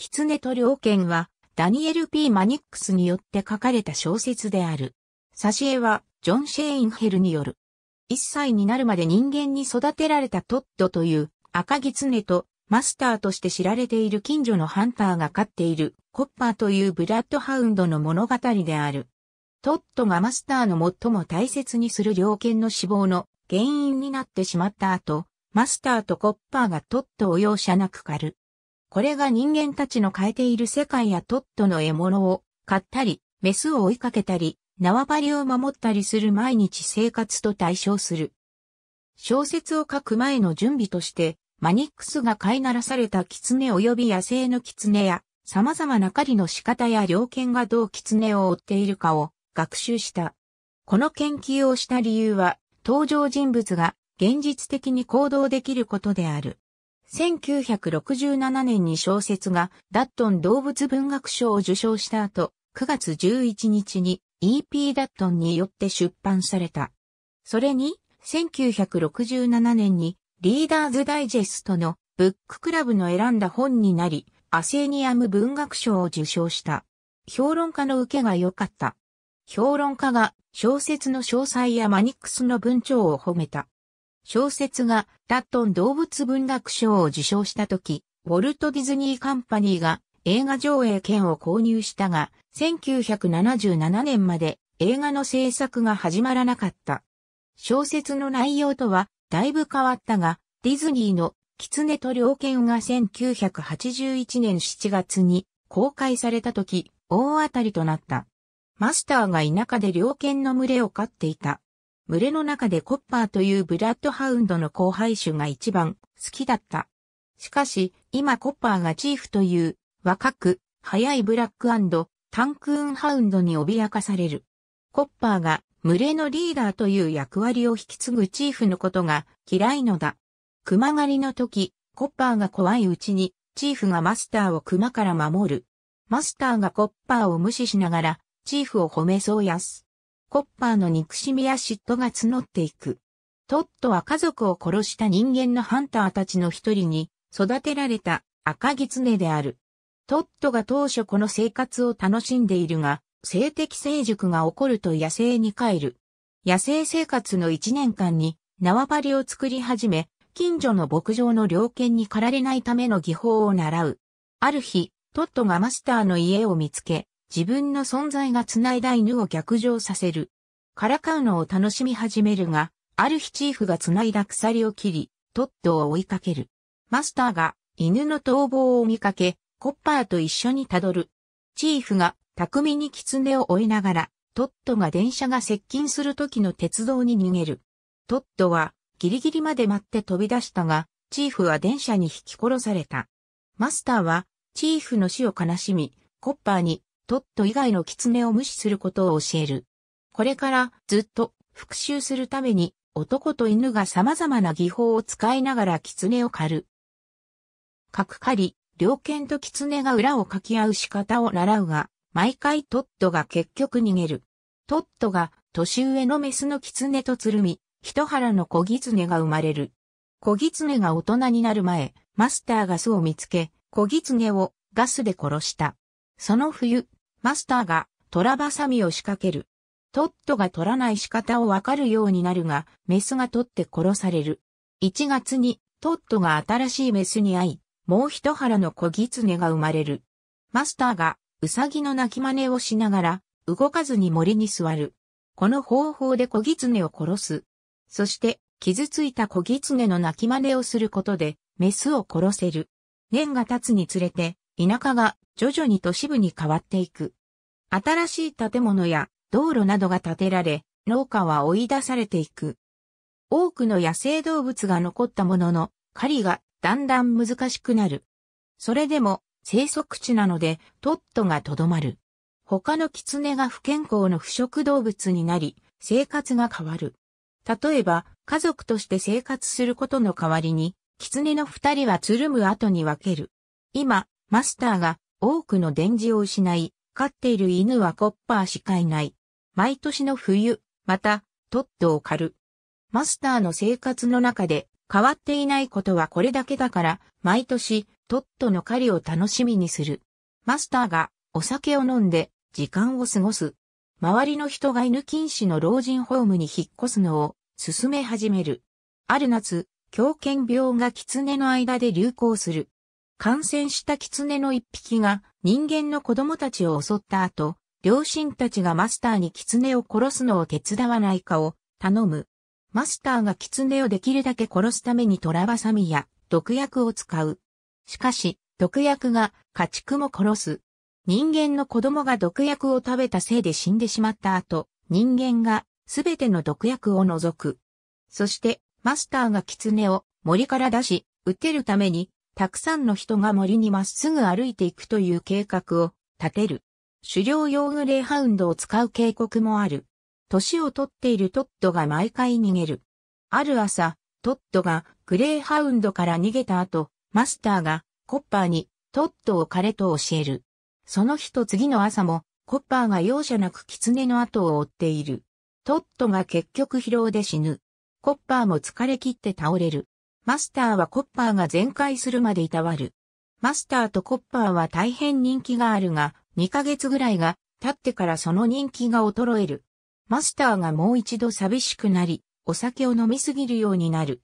狐と猟犬は、ダニエル・ P・ マニックスによって書かれた小説である。挿絵は、ジョン・シェインヘルによる。一歳になるまで人間に育てられたトッドという赤狐とマスターとして知られている近所のハンターが飼っているコッパーというブラッドハウンドの物語である。トッドがマスターの最も大切にする猟犬の死亡の原因になってしまった後、マスターとコッパーがトッドを容赦なく狩る。これが人間たちの変えている世界やトットの獲物を買ったり、メスを追いかけたり、縄張りを守ったりする毎日生活と対照する。小説を書く前の準備として、マニックスが飼いならされた狐及び野生の狐や、様々な狩りの仕方や猟犬がどう狐を追っているかを学習した。この研究をした理由は、登場人物が現実的に行動できることである。1967年に小説がダットン動物文学賞を受賞した後、9月11日に E.P. ダットンによって出版された。それに、1967年にリーダーズダイジェストのブッククラブの選んだ本になり、アセニアム文学賞を受賞した。評論家の受けが良かった。評論家が小説の詳細やマニックスの文章を褒めた。小説がラットン動物文学賞を受賞した時、ウォルト・ディズニー・カンパニーが映画上映権を購入したが、1977年まで映画の制作が始まらなかった。小説の内容とはだいぶ変わったが、ディズニーの狐と猟犬が1981年7月に公開された時、大当たりとなった。マスターが田舎で猟犬の群れを飼っていた。群れの中でコッパーというブラッドハウンドの後輩種が一番好きだった。しかし、今コッパーがチーフという若く早いブラックタンクーンハウンドに脅かされる。コッパーが群れのリーダーという役割を引き継ぐチーフのことが嫌いのだ。熊狩りの時、コッパーが怖いうちにチーフがマスターを熊から守る。マスターがコッパーを無視しながらチーフを褒めそうやす。コッパーの憎しみや嫉妬が募っていく。トットは家族を殺した人間のハンターたちの一人に育てられた赤狐である。トットが当初この生活を楽しんでいるが、性的成熟が起こると野生に帰る。野生生活の一年間に縄張りを作り始め、近所の牧場の猟犬に駆られないための技法を習う。ある日、トットがマスターの家を見つけ、自分の存在が繋いだ犬を逆上させる。からかうのを楽しみ始めるが、ある日チーフが繋いだ鎖を切り、トットを追いかける。マスターが犬の逃亡を見かけ、コッパーと一緒にたどる。チーフが巧みに狐を追いながら、トットが電車が接近する時の鉄道に逃げる。トットはギリギリまで待って飛び出したが、チーフは電車に引き殺された。マスターはチーフの死を悲しみ、コッパーにトット以外の狐を無視することを教える。これからずっと復讐するために男と犬が様々な技法を使いながら狐を狩る。角狩り、猟犬と狐が裏をかき合う仕方を習うが、毎回トットが結局逃げる。トットが年上のメスの狐とつるみ、一腹の小狐が生まれる。小狐が大人になる前、マスターが巣を見つけ、小狐をガスで殺した。その冬、マスターが虎バサミを仕掛ける。トットが取らない仕方をわかるようになるが、メスが取って殺される。1月にトットが新しいメスに会い、もう一腹の小狐が生まれる。マスターがウサギの鳴き真似をしながら、動かずに森に座る。この方法で小狐を殺す。そして、傷ついた小狐の鳴き真似をすることで、メスを殺せる。年が経つにつれて、田舎が徐々に都市部に変わっていく。新しい建物や道路などが建てられ、農家は追い出されていく。多くの野生動物が残ったものの、狩りがだんだん難しくなる。それでも生息地なのでトットがとどまる。他のキツネが不健康の腐食動物になり、生活が変わる。例えば、家族として生活することの代わりに、キツネの二人はつるむ後に分ける。今、マスターが多くの電磁を失い、飼っている犬はコッパーしかいない。毎年の冬、また、トッドを狩る。マスターの生活の中で変わっていないことはこれだけだから、毎年、トットの狩りを楽しみにする。マスターがお酒を飲んで時間を過ごす。周りの人が犬禁止の老人ホームに引っ越すのを進め始める。ある夏、狂犬病が狐の間で流行する。感染した狐の一匹が人間の子供たちを襲った後、両親たちがマスターに狐を殺すのを手伝わないかを頼む。マスターが狐をできるだけ殺すためにトラバサミや毒薬を使う。しかし、毒薬が家畜も殺す。人間の子供が毒薬を食べたせいで死んでしまった後、人間がすべての毒薬を除く。そして、マスターが狐を森から出し、撃てるためにたくさんの人が森にまっすぐ歩いていくという計画を立てる。狩猟用グレーハウンドを使う警告もある。年をとっているトッドが毎回逃げる。ある朝、トッドがグレーハウンドから逃げた後、マスターがコッパーにトッドを彼と教える。その日と次の朝も、コッパーが容赦なく狐の後を追っている。トッドが結局疲労で死ぬ。コッパーも疲れ切って倒れる。マスターはコッパーが全開するまでいたわる。マスターとコッパーは大変人気があるが、2ヶ月ぐらいが経ってからその人気が衰える。マスターがもう一度寂しくなり、お酒を飲みすぎるようになる。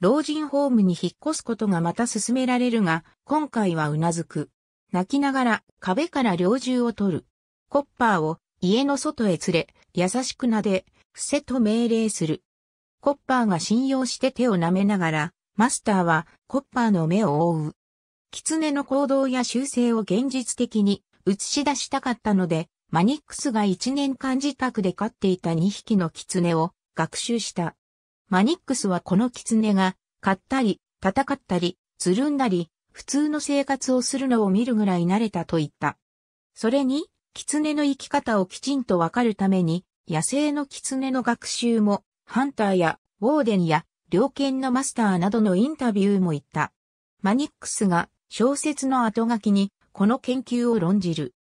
老人ホームに引っ越すことがまた勧められるが、今回はうなずく。泣きながら壁から猟銃を取る。コッパーを家の外へ連れ、優しくなで、伏せと命令する。コッパーが信用して手を舐めながら、マスターはコッパーの目を覆う。狐の行動や修正を現実的に映し出したかったので、マニックスが1年間自宅で飼っていた2匹の狐を学習した。マニックスはこの狐が、飼ったり、戦ったり、つるんだり、普通の生活をするのを見るぐらい慣れたと言った。それに、狐の生き方をきちんとわかるために、野生の狐の学習も、ハンターや、ウォーデンや、猟犬のマスターなどのインタビューも言った。マニックスが小説の後書きにこの研究を論じる。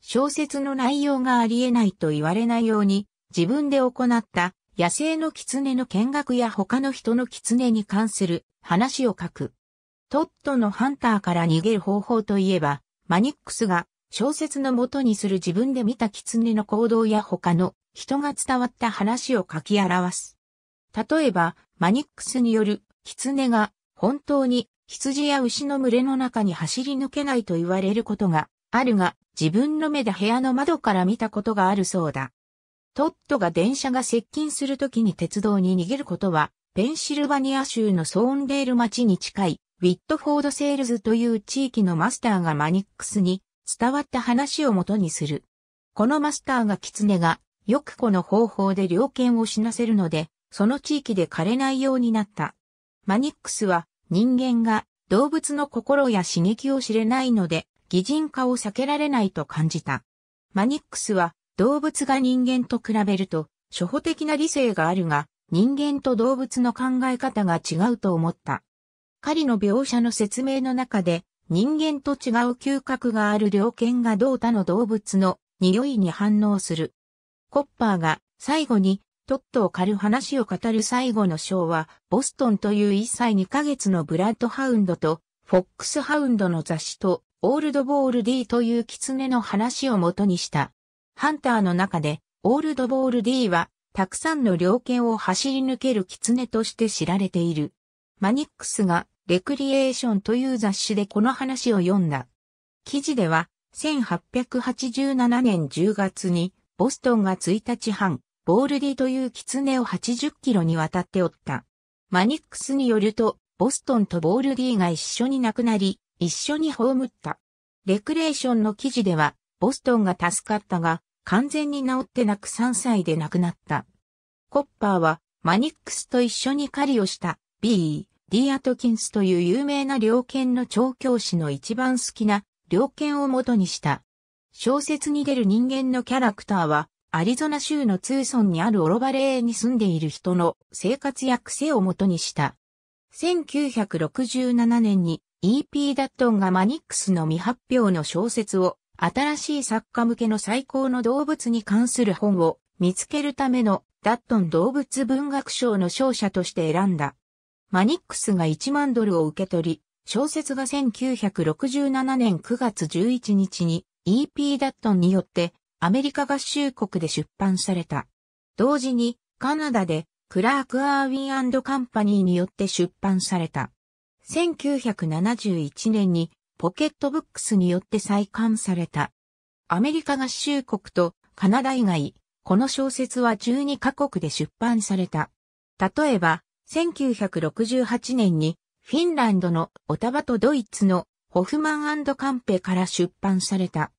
小説の内容があり得ないと言われないように自分で行った野生の狐の見学や他の人の狐に関する話を書く。トットのハンターから逃げる方法といえば、マニックスが小説の元にする自分で見た狐の行動や他の人が伝わった話を書き表す。例えば、マニックスによる、狐が、本当に、羊や牛の群れの中に走り抜けないと言われることがあるが、自分の目で部屋の窓から見たことがあるそうだ。トットが電車が接近するときに鉄道に逃げることは、ペンシルバニア州のソーンデール町に近い、ウィットフォードセールズという地域のマスターがマニックスに伝わった話をもとにする。このマスターが狐が、よくこの方法で猟犬を死なせるので、その地域で枯れないようになった。マニックスは人間が動物の心や刺激を知れないので、擬人化を避けられないと感じた。マニックスは動物が人間と比べると初歩的な理性があるが、人間と動物の考え方が違うと思った。狩りの描写の説明の中で、人間と違う嗅覚がある猟犬が同他の動物の匂いに反応する。コッパーが最後にトットを狩る話を語る最後の章は、ボストンという1歳2ヶ月のブラッドハウンドと、フォックスハウンドの雑誌と、オールドボール D という狐の話を元にした。ハンターの中で、オールドボール D は、たくさんの猟犬を走り抜ける狐として知られている。マニックスが、レクリエーションという雑誌でこの話を読んだ。記事では、1887年10月に、ボストンが1日半、ボールディという狐を80キロにわたって追った。マニックスによると、ボストンとボールディが一緒に亡くなり、一緒に葬った。レクレーションの記事では、ボストンが助かったが、完全に治ってなく3歳で亡くなった。コッパーは、マニックスと一緒に狩りをした、B. D. アトキンスという有名な猟犬の調教師の一番好きな猟犬を元にした。小説に出る人間のキャラクターは、アリゾナ州のツーソンにあるオロバレーに住んでいる人の生活や癖をもとにした。1967年に E.P. ダットンがマニックスの未発表の小説を新しい作家向けの最高の動物に関する本を見つけるためのダットン動物文学賞の勝者として選んだ。マニックスが1万ドルを受け取り、小説が1967年9月11日に E.P. ダットンによってアメリカ合衆国で出版された。同時に、カナダで、クラーク・アーウィンカンパニーによって出版された。1971年に、ポケットブックスによって再刊された。アメリカ合衆国とカナダ以外、この小説は12カ国で出版された。例えば、1968年にフィンランドのオタバとドイツのホフマンカンペから出版された。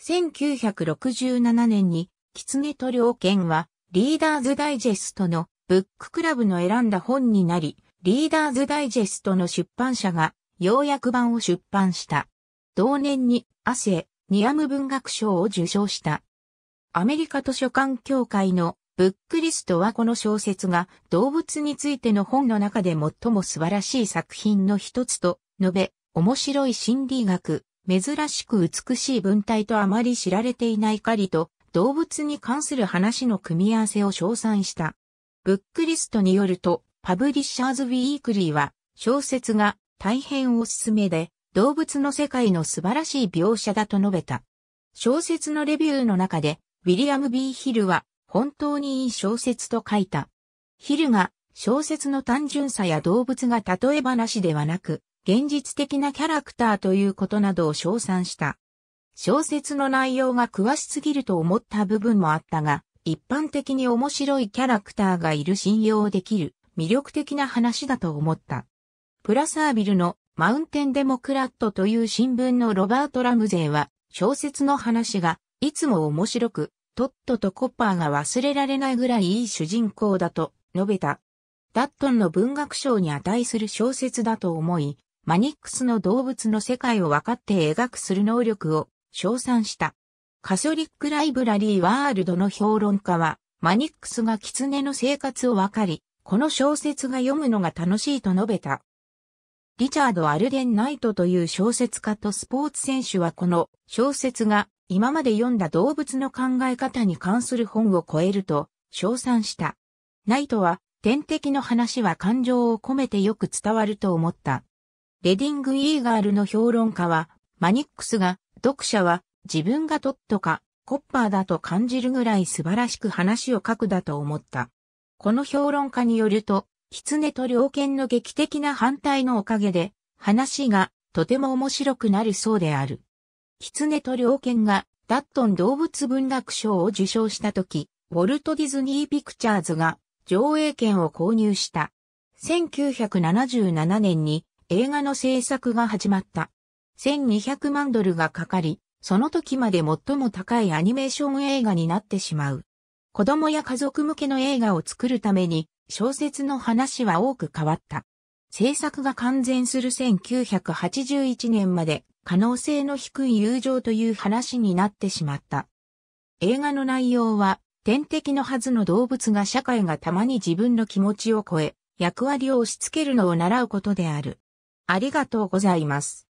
1967年に、キツネと猟犬は、リーダーズダイジェストのブッククラブの選んだ本になり、リーダーズダイジェストの出版社が、要約版を出版した。同年に、アセ、ニアム文学賞を受賞した。アメリカ図書館協会のブックリストはこの小説が動物についての本の中で最も素晴らしい作品の一つと述べ、面白い心理学、珍しく美しい文体とあまり知られていない狩りと動物に関する話の組み合わせを称賛した。ブックリストによると、パブリッシャーズ・ウィークリーは、小説が大変おすすめで、動物の世界の素晴らしい描写だと述べた。小説のレビューの中で、ウィリアム・ B・ ヒルは、本当にいい小説と書いた。ヒルが、小説の単純さや動物が例え話ではなく、現実的なキャラクターということなどを称賛した。小説の内容が詳しすぎると思った部分もあったが、一般的に面白いキャラクターがいる信用できる魅力的な話だと思った。プラサービルのマウンテンデモクラットという新聞のロバート・ラムゼーは小説の話がいつも面白く、トットとコッパーが忘れられないぐらいいい主人公だと述べた。ダットンの文学賞に値する小説だと思い、マニックスの動物の世界を分かって描くする能力を称賛した。カソリックライブラリーワールドの評論家は、マニックスが狐の生活を分かり、この小説が読むのが楽しいと述べた。リチャード・アルデン・ナイトという小説家とスポーツ選手はこの小説が今まで読んだ動物の考え方に関する本を超えると称賛した。ナイトは天敵の話は感情を込めてよく伝わると思った。レディング・イーガールの評論家は、マニックスが、読者は自分がトットか、コッパーだと感じるぐらい素晴らしく話を書くだと思った。この評論家によると、狐と猟犬の劇的な反対のおかげで、話がとても面白くなるそうである。狐と猟犬がダットン動物文学賞を受賞した時、ウォルト・ディズニー・ピクチャーズが上映権を購入した。1977年に映画の制作が始まった。1200万ドルがかかり、その時まで最も高いアニメーション映画になってしまう。子供や家族向けの映画を作るために、小説の話は多く変わった。制作が完全する1981年まで可能性の低い友情という話になってしまった。映画の内容は、天敵のはずの動物が社会がたまに自分の気持ちを超え、役割を押し付けるのを習うことである。ありがとうございます。